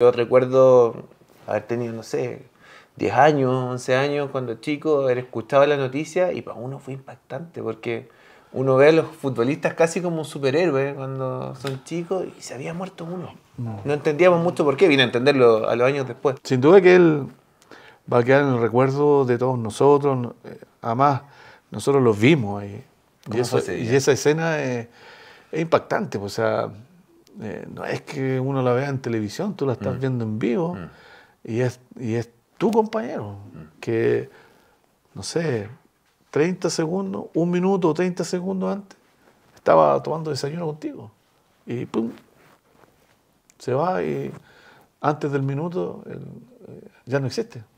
Yo recuerdo haber tenido, no sé, 10 años, 11 años cuando chico, haber escuchado la noticia y para uno fue impactante porque uno ve a los futbolistas casi como superhéroes cuando son chicos y se había muerto uno. No, entendíamos mucho por qué, vine a entenderlo a los años después. Sin duda que él va a quedar en el recuerdo de todos nosotros, eh, además nosotros los vimos Y, y esa escena es, impactante, pues, o sea, eh, no es que uno la vea en televisión, tú la estás mm. viendo en vivo mm. y, es, y es tu compañero mm. que, no sé, 30 segundos, un minuto o 30 segundos antes, estaba tomando desayuno contigo y pum, se va y antes del minuto eh, ya no existe.